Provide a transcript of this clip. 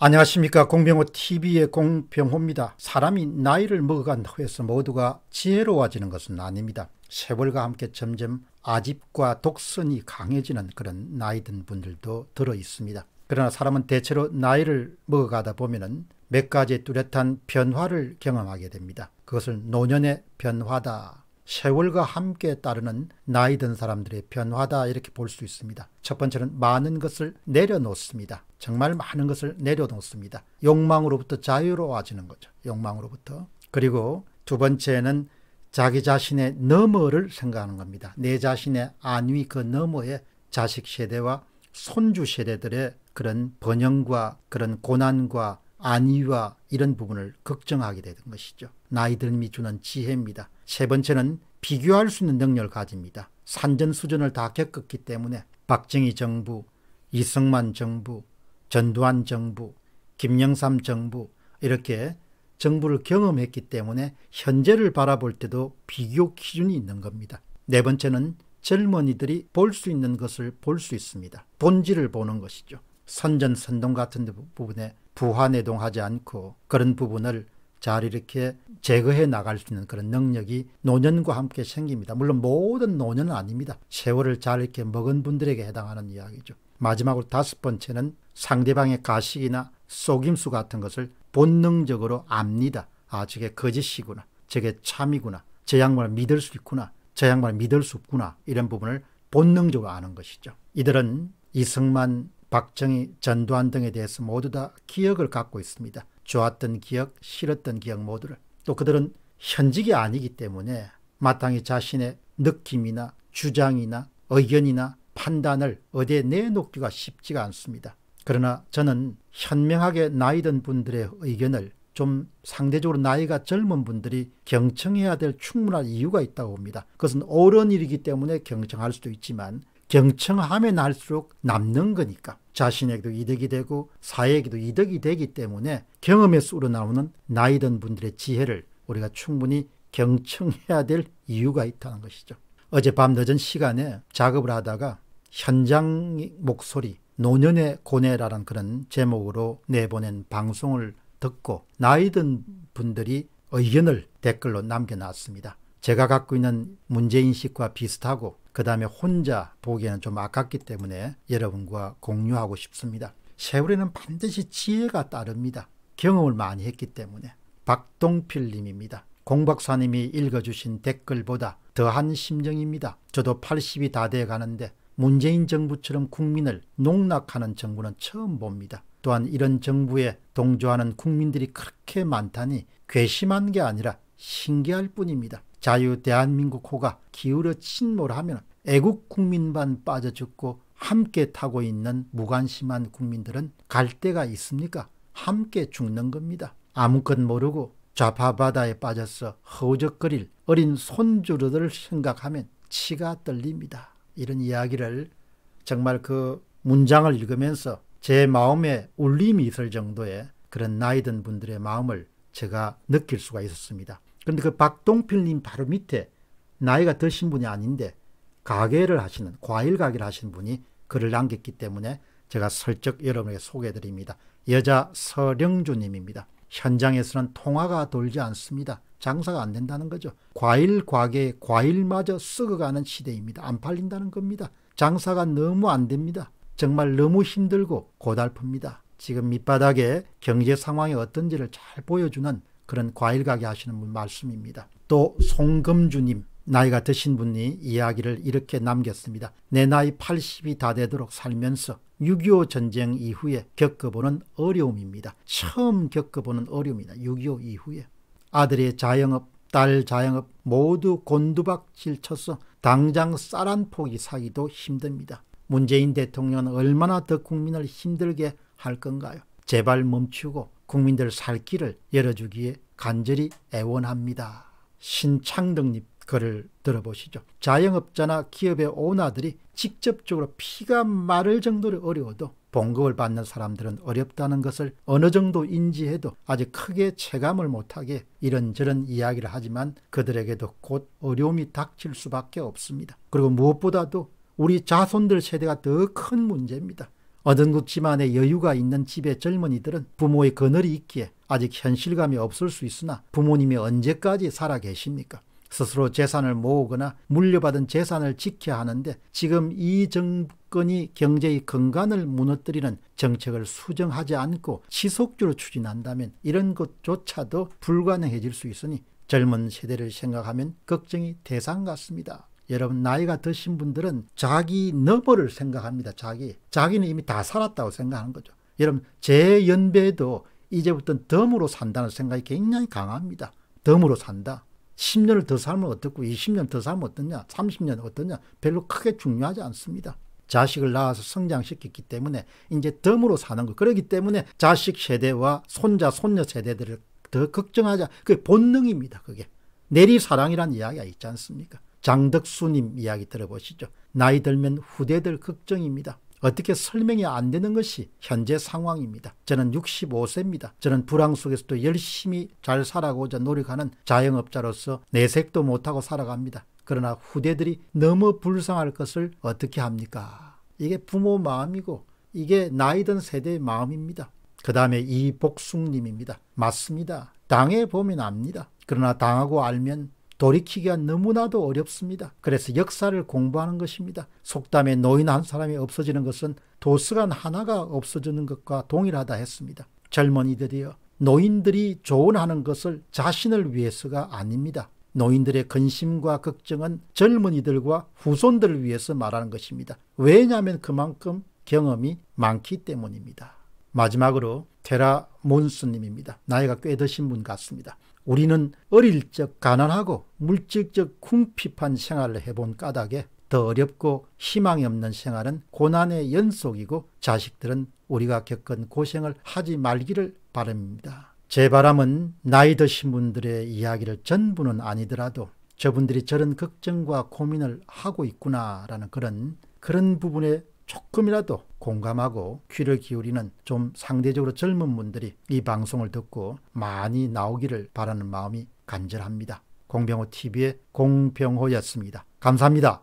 안녕하십니까 공병호TV의 공병호입니다. 사람이 나이를 먹어간 후에서 모두가 지혜로워지는 것은 아닙니다. 세월과 함께 점점 아집과 독선이 강해지는 그런 나이 든 분들도 들어 있습니다. 그러나 사람은 대체로 나이를 먹어가다 보면 몇 가지 뚜렷한 변화를 경험하게 됩니다. 그것을 노년의 변화다 세월과 함께 따르는 나이 든 사람들의 변화다 이렇게 볼 수 있습니다. 첫 번째는 많은 것을 내려놓습니다. 정말 많은 것을 내려놓습니다. 욕망으로부터 자유로워지는 거죠. 욕망으로부터. 그리고 두 번째는 자기 자신의 너머를 생각하는 겁니다. 내 자신의 안위 그 너머에 자식 세대와 손주 세대들의 그런 번영과 그런 고난과 안위와 이런 부분을 걱정하게 되는 것이죠. 나이 들음이 주는 지혜입니다. 세 번째는 비교할 수 있는 능력을 가집니다. 산전수전을 다 겪었기 때문에 박정희 정부, 이승만 정부, 전두환 정부, 김영삼 정부 이렇게 정부를 경험했기 때문에 현재를 바라볼 때도 비교 기준이 있는 겁니다. 네 번째는 젊은이들이 볼 수 있는 것을 볼 수 있습니다. 본질을 보는 것이죠. 선전선동 같은 부분에 부화내동하지 않고 그런 부분을 잘 이렇게 제거해 나갈 수 있는 그런 능력이 노년과 함께 생깁니다. 물론 모든 노년은 아닙니다. 세월을 잘 이렇게 먹은 분들에게 해당하는 이야기죠. 마지막으로 다섯 번째는 상대방의 가식이나 속임수 같은 것을 본능적으로 압니다. 아, 저게 거짓이구나. 저게 참이구나. 저 양반을 믿을 수 있구나. 저 양반을 믿을 수 없구나. 이런 부분을 본능적으로 아는 것이죠. 이들은 이승만, 박정희, 전두환 등에 대해서 모두 다 기억을 갖고 있습니다. 좋았던 기억, 싫었던 기억 모두를 또 그들은 현직이 아니기 때문에 마땅히 자신의 느낌이나 주장이나 의견이나 판단을 어디에 내놓기가 쉽지가 않습니다. 그러나 저는 현명하게 나이든 분들의 의견을 좀 상대적으로 나이가 젊은 분들이 경청해야 될 충분한 이유가 있다고 봅니다. 그것은 옳은 일이기 때문에 경청할 수도 있지만 경청하면 할수록 남는 거니까 자신에게도 이득이 되고 사회에게도 이득이 되기 때문에 경험에서 우러나오는 나이든 분들의 지혜를 우리가 충분히 경청해야 될 이유가 있다는 것이죠. 어젯밤 늦은 시간에 작업을 하다가 현장 목소리 노년의 고뇌라는 그런 제목으로 내보낸 방송을 듣고 나이든 분들이 의견을 댓글로 남겨놨습니다. 제가 갖고 있는 문제인식과 비슷하고 그 다음에 혼자 보기에는 좀 아깝기 때문에 여러분과 공유하고 싶습니다. 세월에는 반드시 지혜가 따릅니다. 경험을 많이 했기 때문에. 박동필 님입니다. 공박사님이 읽어주신 댓글보다 더한 심정입니다. 저도 80이 다 돼 가는데 문재인 정부처럼 국민을 농락하는 정부는 처음 봅니다. 또한 이런 정부에 동조하는 국민들이 그렇게 많다니 괘씸한 게 아니라 신기할 뿐입니다. 자유 대한민국 호가 기울어 침몰하면 애국 국민만 빠져 죽고 함께 타고 있는 무관심한 국민들은 갈 데가 있습니까? 함께 죽는 겁니다. 아무것 모르고 좌파바다에 빠져서 허우적거릴 어린 손주들을 생각하면 치가 떨립니다. 이런 이야기를 정말 그 문장을 읽으면서 제 마음에 울림이 있을 정도의 그런 나이든 분들의 마음을 제가 느낄 수가 있었습니다. 그런데 그 박동필님 바로 밑에 나이가 드신 분이 아닌데 가게를 하시는 과일 가게를 하시는 분이 글을 남겼기 때문에 제가 설적 여러분에게 소개해드립니다. 여자 서령주님입니다. 현장에서는 통화가 돌지 않습니다. 장사가 안 된다는 거죠. 과일 과게 과일마저 썩어가는 시대입니다. 안 팔린다는 겁니다. 장사가 너무 안 됩니다. 정말 너무 힘들고 고달픕니다. 지금 밑바닥에 경제 상황이 어떤지를 잘 보여주는 그런 과일 가게 하시는 분 말씀입니다. 또 송금주님 나이가 드신 분이 이야기를 이렇게 남겼습니다. 내 나이 80이 다 되도록 살면서 6.25 전쟁 이후에 겪어보는 어려움입니다. 처음 겪어보는 어려움이다. 6.25 이후에. 아들의 자영업, 딸 자영업 모두 곤두박질 쳐서 당장 쌀 한 포기 사기도 힘듭니다. 문재인 대통령은 얼마나 더 국민을 힘들게 할 건가요? 제발 멈추고 국민들 살 길을 열어주기에 간절히 애원합니다. 신창덕님 글을 들어보시죠. 자영업자나 기업의 오너들이 직접적으로 피가 마를 정도로 어려워도 봉급을 받는 사람들은 어렵다는 것을 어느 정도 인지해도 아직 크게 체감을 못하게 이런저런 이야기를 하지만 그들에게도 곧 어려움이 닥칠 수밖에 없습니다. 그리고 무엇보다도 우리 자손들 세대가 더 큰 문제입니다. 어국집안의 여유가 있는 집의 젊은이들은 부모의 거늘이 있기에 아직 현실감이 없을 수 있으나 부모님이 언제까지 살아 계십니까? 스스로 재산을 모으거나 물려받은 재산을 지켜야 하는데 지금 이 정권이 경제의 근간을 무너뜨리는 정책을 수정하지 않고 지속적으로 추진한다면 이런 것조차도 불가능해질 수 있으니 젊은 세대를 생각하면 걱정이 대상 같습니다. 여러분 나이가 드신 분들은 자기 너버를 생각합니다. 자기. 자기는 이미 다 살았다고 생각하는 거죠. 여러분 제연배도 이제부터는 덤으로 산다는 생각이 굉장히 강합니다. 덤으로 산다. 10년을 더 살면 어떻고 20년 더 살면 어떻냐 30년 어떻냐 별로 크게 중요하지 않습니다. 자식을 낳아서 성장시켰기 때문에 이제 덤으로 사는 거 그러기 때문에 자식 세대와 손자 손녀 세대들을 더 걱정하자 그게 본능입니다. 그게 내리사랑이란 이야기가 있지 않습니까? 장덕수님 이야기 들어보시죠. 나이 들면 후대들 걱정입니다. 어떻게 설명이 안 되는 것이 현재 상황입니다. 저는 65세입니다. 저는 불황 속에서도 열심히 잘 살아가고자 노력하는 자영업자로서 내색도 못하고 살아갑니다. 그러나 후대들이 너무 불쌍할 것을 어떻게 합니까? 이게 부모 마음이고 이게 나이든 세대의 마음입니다. 그 다음에 이복숙님입니다. 맞습니다. 당해 보면 압니다. 그러나 당하고 알면 돌이키기가 너무나도 어렵습니다. 그래서 역사를 공부하는 것입니다. 속담에 노인 한 사람이 없어지는 것은 도서관 하나가 없어지는 것과 동일하다 했습니다. 젊은이들이요. 노인들이 조언하는 것을 자신을 위해서가 아닙니다. 노인들의 근심과 걱정은 젊은이들과 후손들을 위해서 말하는 것입니다. 왜냐하면 그만큼 경험이 많기 때문입니다. 마지막으로 테라 몬스님입니다. 나이가 꽤 드신 분 같습니다. 우리는 어릴 적 가난하고 물질적 궁핍한 생활을 해본 까닭에 더 어렵고 희망이 없는 생활은 고난의 연속이고 자식들은 우리가 겪은 고생을 하지 말기를 바랍니다. 제 바람은 나이 드신 분들의 이야기를 전부는 아니더라도 저분들이 저런 걱정과 고민을 하고 있구나라는 그런 그런 부분에 조금이라도 공감하고 귀를 기울이는 좀 상대적으로 젊은 분들이 이 방송을 듣고 많이 나오기를 바라는 마음이 간절합니다. 공병호 TV의 공병호였습니다. 감사합니다.